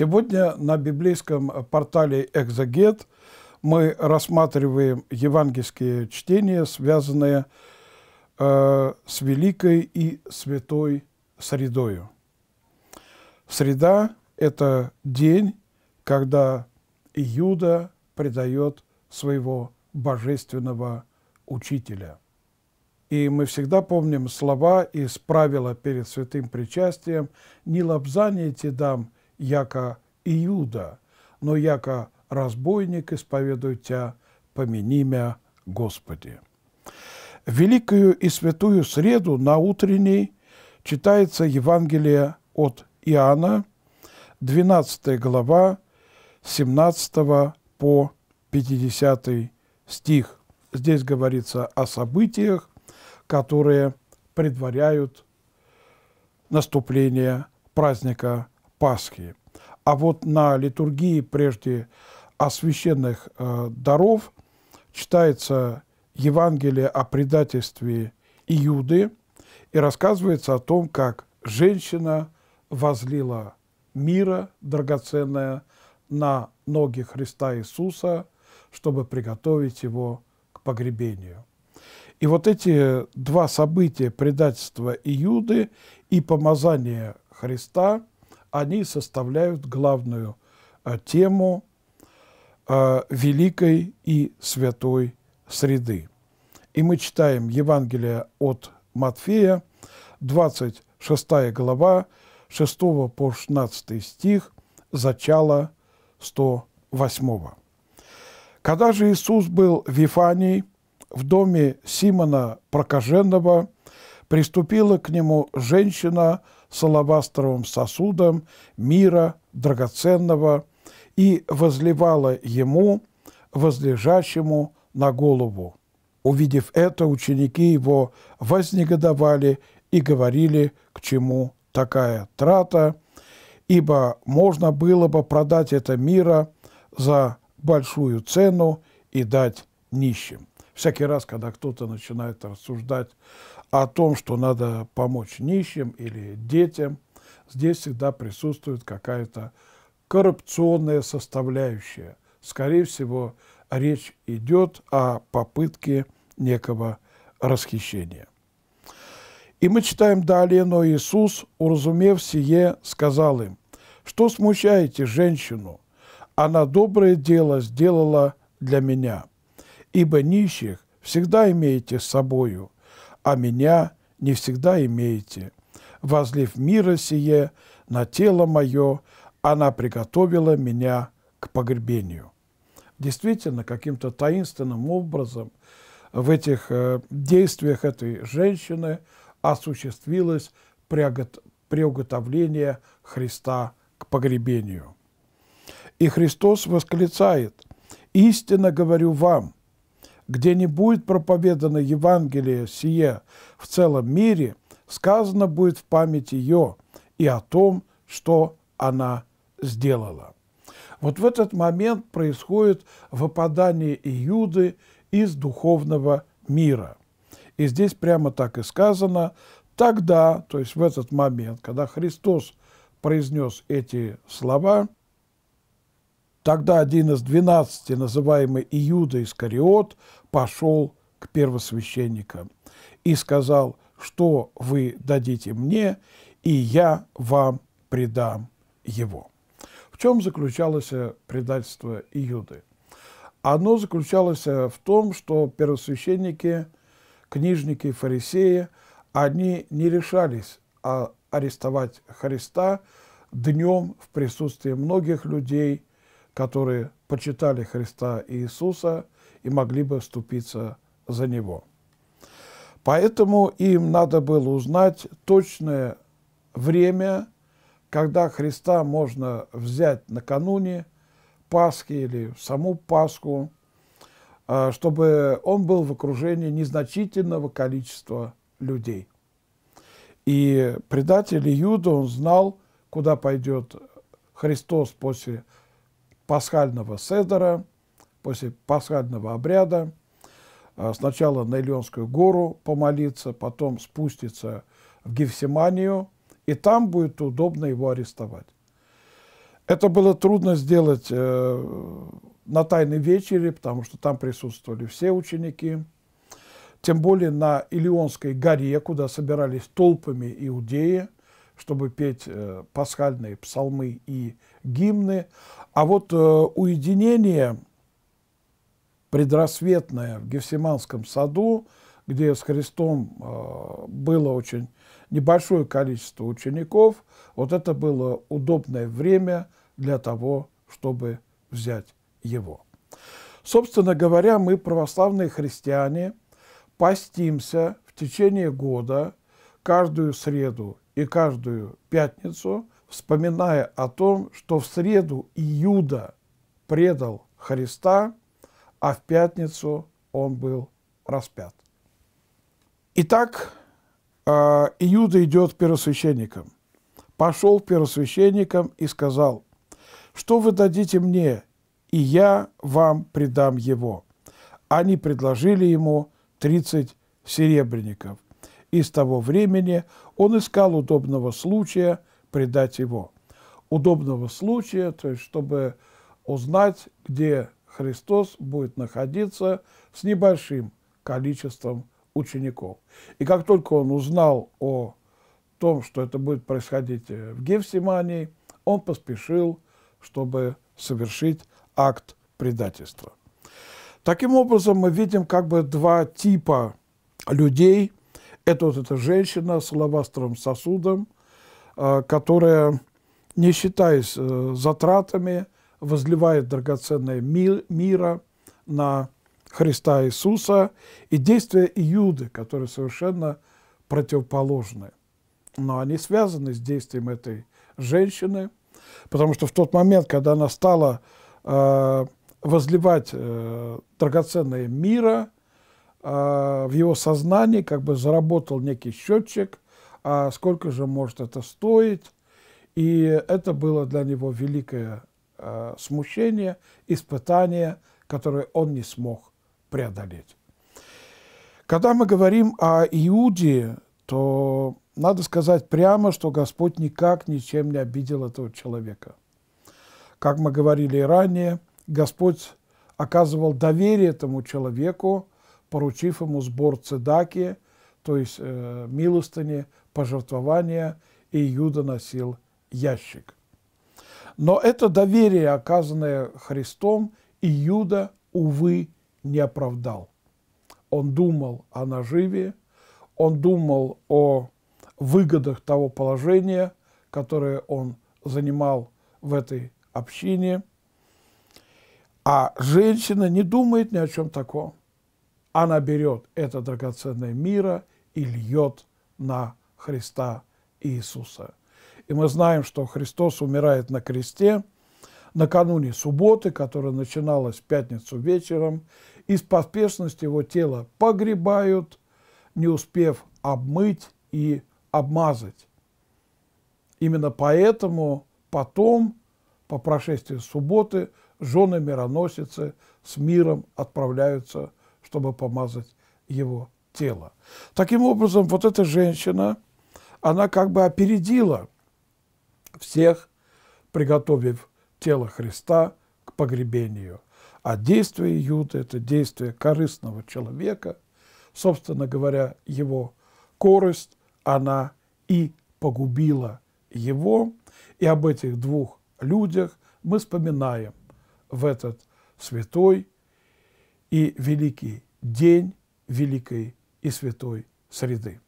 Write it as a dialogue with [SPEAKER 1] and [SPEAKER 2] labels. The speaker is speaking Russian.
[SPEAKER 1] Сегодня на библейском портале «Экзогет» мы рассматриваем евангельские чтения, связанные э, с великой и святой средою. Среда – это день, когда Иуда предает своего божественного учителя. И мы всегда помним слова из правила перед святым причастием «Не лобзаните дам, яко Иуда, но яко разбойник исповедую Тя, помяни мя, Господи». Великую и святую среду на утренней читается Евангелие от Иоанна, 12 глава, 17 по 50 стих. Здесь говорится о событиях, которые предваряют наступление праздника Пасхи. А вот на литургии прежде освященных э, даров читается Евангелие о предательстве Иуды и рассказывается о том, как женщина возлила мира драгоценное на ноги Христа Иисуса, чтобы приготовить его к погребению. И вот эти два события, предательство Иуды и помазание Христа, они составляют главную э, тему э, великой и святой среды. И мы читаем Евангелие от Матфея, 26 глава, 6 по 16 стих, зачало 108. Когда же Иисус был в Вифании, в доме Симона Прокаженного, приступила к нему женщина – с алабастровым сосудом мира драгоценного и возливала ему, возлежащему на голову. Увидев это, ученики его вознегодовали и говорили, к чему такая трата, ибо можно было бы продать это мира за большую цену и дать нищим. Всякий раз, когда кто-то начинает рассуждать о том, что надо помочь нищим или детям, здесь всегда присутствует какая-то коррупционная составляющая. Скорее всего, речь идет о попытке некого расхищения. И мы читаем далее, но Иисус, уразумев сие, сказал им, что смущаете женщину? Она доброе дело сделала для меня. Ибо нищих всегда имеете с собою, а меня не всегда имеете. Возлив мира сие на тело мое, она приготовила меня к погребению». Действительно, каким-то таинственным образом в этих э, действиях этой женщины осуществилось приуготовление Христа к погребению. И Христос восклицает, «Истинно говорю вам, где не будет проповедано Евангелие сие в целом мире, сказано будет в память ее и о том, что она сделала. Вот в этот момент происходит выпадание Иуды из духовного мира. И здесь прямо так и сказано, тогда, то есть в этот момент, когда Христос произнес эти слова, Тогда один из двенадцати, называемый Иуда Искариот, пошел к первосвященникам и сказал, что вы дадите мне, и я вам предам его. В чем заключалось э, предательство Иуды? Оно заключалось э, в том, что первосвященники, книжники и фарисеи, они не решались а, арестовать Христа днем в присутствии многих людей – которые почитали Христа и Иисуса и могли бы вступиться за Него. Поэтому им надо было узнать точное время, когда Христа можно взять накануне Пасхи или саму Пасху, а, чтобы он был в окружении незначительного количества людей. И предатель Иуда, он знал, куда пойдет Христос после пасхального седера, после пасхального обряда, а, сначала на Ильонскую гору помолиться, потом спуститься в Гефсиманию, и там будет удобно его арестовать. Это было трудно сделать э, на Тайной вечере, потому что там присутствовали все ученики, тем более на Илионской горе, куда собирались толпами иудеи – чтобы петь э, пасхальные псалмы и гимны. А вот э, уединение предрассветное в Гефсиманском саду, где с Христом э, было очень небольшое количество учеников, вот это было удобное время для того, чтобы взять его. Собственно говоря, мы, православные христиане, постимся в течение года, каждую среду и каждую пятницу, вспоминая о том, что в среду Иуда предал Христа, а в пятницу он был распят. Итак, а, Иуда идет первосвященником. Пошел первосвященником и сказал, что вы дадите мне, и я вам предам его. Они предложили ему 30 серебряников – и с того времени он искал удобного случая предать его. Удобного случая, то есть чтобы узнать, где Христос будет находиться с небольшим количеством учеников. И как только он узнал о том, что это будет происходить э, в Гефсимании, он поспешил, чтобы совершить акт предательства. Таким образом, мы видим как бы два типа людей – это вот эта женщина с лавастровым сосудом, а, которая, не считаясь э, затратами, возливает драгоценное мира на Христа Иисуса и действия Иуды, которые совершенно противоположны. Но они связаны с действием этой женщины, потому что в тот момент, когда она стала э, возливать э, драгоценное мира, Э, в его сознании как бы заработал некий счетчик, а сколько же может это стоить. И это было для него великое э, смущение, испытание, которое он не смог преодолеть. Когда мы говорим о Иуде, то надо сказать прямо, что Господь никак ничем не обидел этого человека. Как мы говорили и ранее, Господь оказывал доверие этому человеку – поручив ему сбор цедаки, то есть э, милостыни, пожертвования, и Юда носил ящик. Но это доверие, оказанное Христом, и Юда, увы, не оправдал. Он думал о наживе, он думал о выгодах того положения, которое он занимал в этой общине. А женщина не думает ни о чем таком она берет это драгоценное мира и льет на Христа Иисуса. И мы знаем, что Христос умирает на кресте накануне субботы, которая начиналась в пятницу вечером. И с поспешности его тело погребают, не успев обмыть и обмазать. Именно поэтому потом, по прошествии субботы, жены мироносицы с миром отправляются в чтобы помазать его тело. Таким образом, вот эта женщина, она как бы опередила всех, приготовив тело Христа к погребению. А действие Юда – это действие корыстного человека, собственно говоря, его корость, она и погубила его. И об этих двух людях мы вспоминаем в этот святой и великий день великой и святой среды.